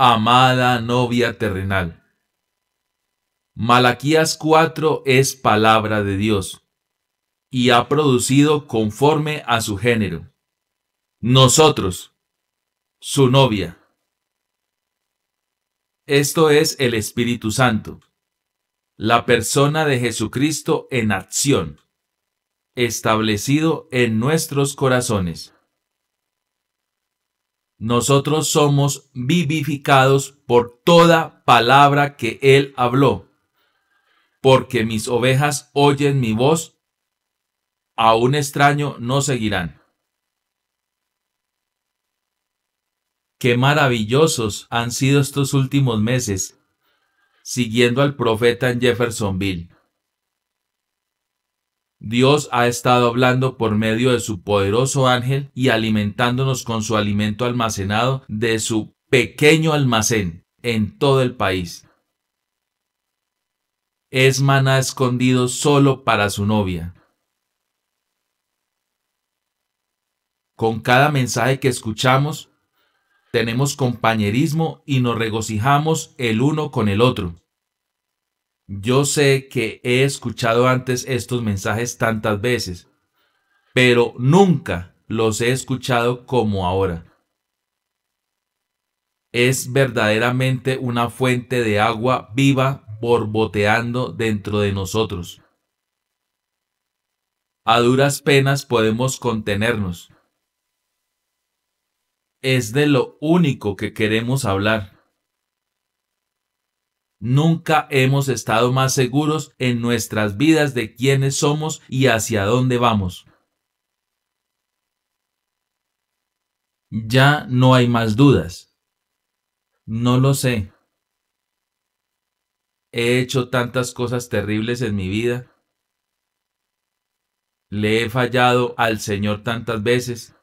amada novia terrenal. Malaquías 4 es palabra de Dios y ha producido conforme a su género. Nosotros, su novia. Esto es el Espíritu Santo, la persona de Jesucristo en acción, establecido en nuestros corazones nosotros somos vivificados por toda palabra que Él habló, porque mis ovejas oyen mi voz, a un extraño no seguirán. Qué maravillosos han sido estos últimos meses, siguiendo al profeta en Jeffersonville. Dios ha estado hablando por medio de su poderoso ángel y alimentándonos con su alimento almacenado de su pequeño almacén en todo el país. Es maná escondido solo para su novia. Con cada mensaje que escuchamos, tenemos compañerismo y nos regocijamos el uno con el otro. Yo sé que he escuchado antes estos mensajes tantas veces, pero nunca los he escuchado como ahora. Es verdaderamente una fuente de agua viva borboteando dentro de nosotros. A duras penas podemos contenernos. Es de lo único que queremos hablar. Nunca hemos estado más seguros en nuestras vidas de quiénes somos y hacia dónde vamos. Ya no hay más dudas. No lo sé. He hecho tantas cosas terribles en mi vida. Le he fallado al Señor tantas veces.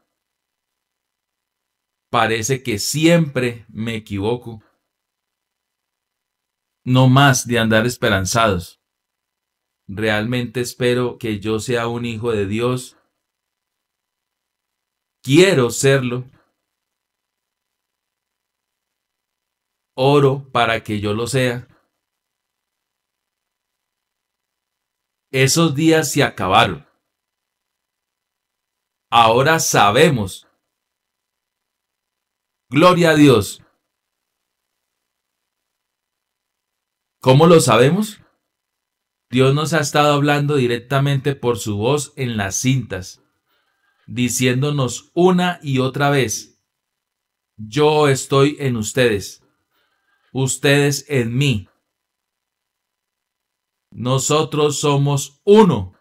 Parece que siempre me equivoco no más de andar esperanzados. Realmente espero que yo sea un hijo de Dios. Quiero serlo. Oro para que yo lo sea. Esos días se acabaron. Ahora sabemos. Gloria a Dios ¿Cómo lo sabemos? Dios nos ha estado hablando directamente por su voz en las cintas, diciéndonos una y otra vez, yo estoy en ustedes, ustedes en mí. Nosotros somos uno.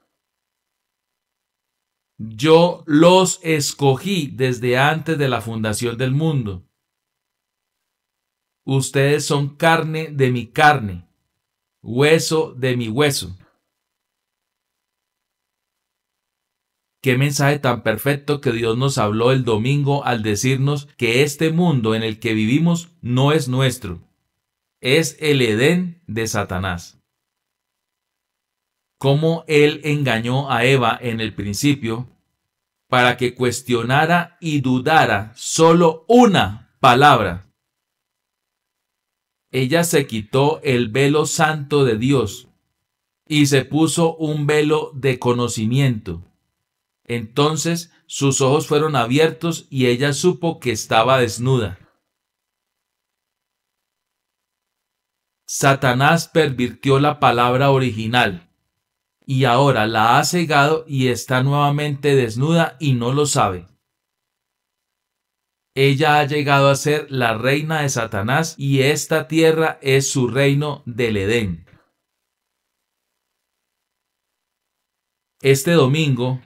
Yo los escogí desde antes de la fundación del mundo. Ustedes son carne de mi carne hueso de mi hueso. Qué mensaje tan perfecto que Dios nos habló el domingo al decirnos que este mundo en el que vivimos no es nuestro, es el Edén de Satanás. Cómo él engañó a Eva en el principio para que cuestionara y dudara solo una palabra ella se quitó el velo santo de Dios y se puso un velo de conocimiento. Entonces sus ojos fueron abiertos y ella supo que estaba desnuda. Satanás pervirtió la palabra original y ahora la ha cegado y está nuevamente desnuda y no lo sabe. Ella ha llegado a ser la reina de Satanás y esta tierra es su reino del Edén. Este domingo,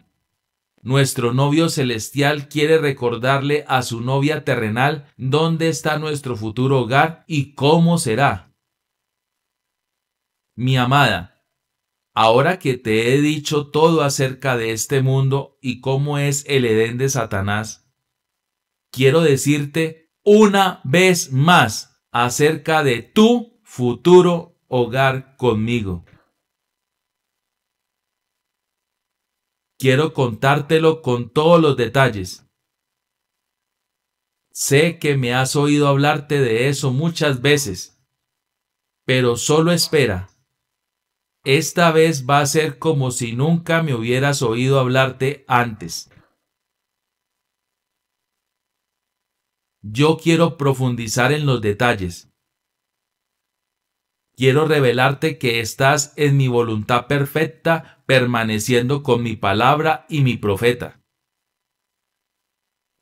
nuestro novio celestial quiere recordarle a su novia terrenal dónde está nuestro futuro hogar y cómo será. Mi amada, ahora que te he dicho todo acerca de este mundo y cómo es el Edén de Satanás, quiero decirte una vez más acerca de tu futuro hogar conmigo. Quiero contártelo con todos los detalles. Sé que me has oído hablarte de eso muchas veces, pero solo espera. Esta vez va a ser como si nunca me hubieras oído hablarte antes. Yo quiero profundizar en los detalles. Quiero revelarte que estás en mi voluntad perfecta, permaneciendo con mi palabra y mi profeta.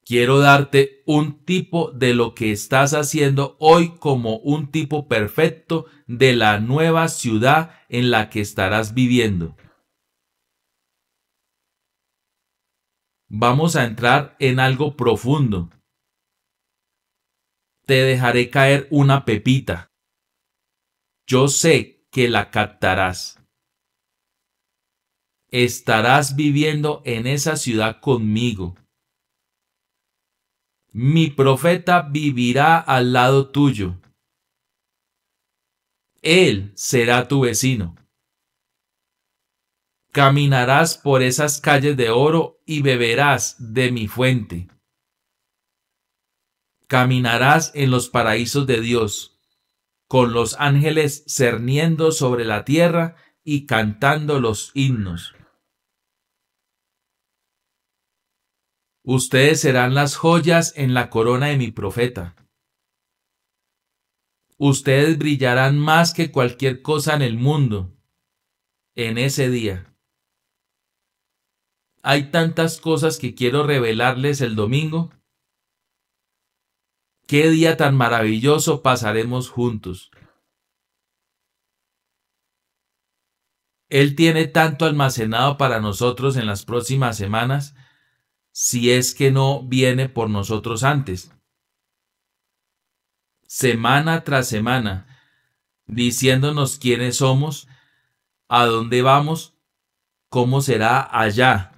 Quiero darte un tipo de lo que estás haciendo hoy como un tipo perfecto de la nueva ciudad en la que estarás viviendo. Vamos a entrar en algo profundo, te dejaré caer una pepita. Yo sé que la captarás. Estarás viviendo en esa ciudad conmigo. Mi profeta vivirá al lado tuyo. Él será tu vecino. Caminarás por esas calles de oro y beberás de mi fuente caminarás en los paraísos de Dios, con los ángeles cerniendo sobre la tierra y cantando los himnos. Ustedes serán las joyas en la corona de mi profeta. Ustedes brillarán más que cualquier cosa en el mundo en ese día. Hay tantas cosas que quiero revelarles el domingo Qué día tan maravilloso pasaremos juntos. Él tiene tanto almacenado para nosotros en las próximas semanas, si es que no viene por nosotros antes. Semana tras semana, diciéndonos quiénes somos, a dónde vamos, cómo será allá,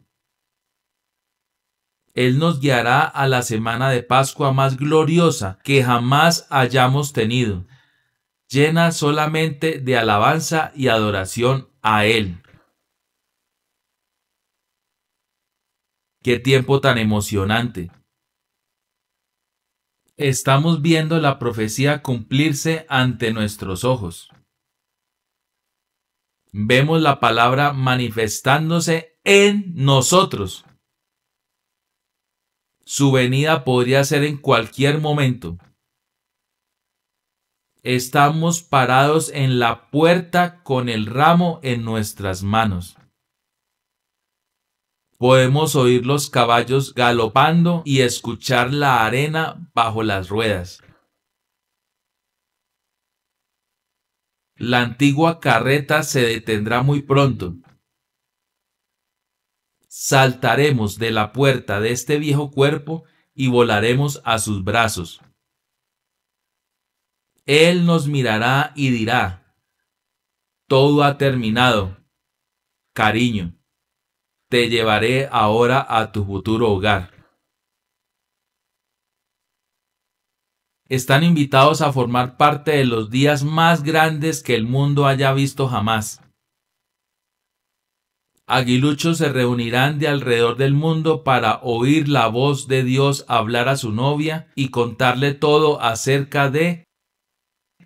él nos guiará a la semana de Pascua más gloriosa que jamás hayamos tenido, llena solamente de alabanza y adoración a Él. Qué tiempo tan emocionante. Estamos viendo la profecía cumplirse ante nuestros ojos. Vemos la palabra manifestándose en nosotros. Su venida podría ser en cualquier momento. Estamos parados en la puerta con el ramo en nuestras manos. Podemos oír los caballos galopando y escuchar la arena bajo las ruedas. La antigua carreta se detendrá muy pronto saltaremos de la puerta de este viejo cuerpo y volaremos a sus brazos. Él nos mirará y dirá, todo ha terminado. Cariño, te llevaré ahora a tu futuro hogar. Están invitados a formar parte de los días más grandes que el mundo haya visto jamás. Aguiluchos se reunirán de alrededor del mundo para oír la voz de Dios hablar a su novia y contarle todo acerca de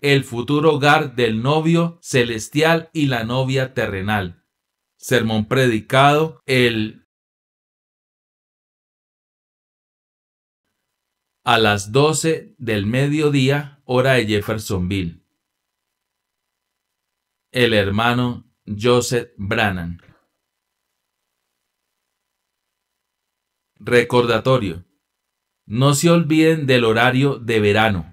el futuro hogar del novio celestial y la novia terrenal. Sermón predicado el a las 12 del mediodía hora de Jeffersonville. El hermano Joseph Brannan. Recordatorio. No se olviden del horario de verano.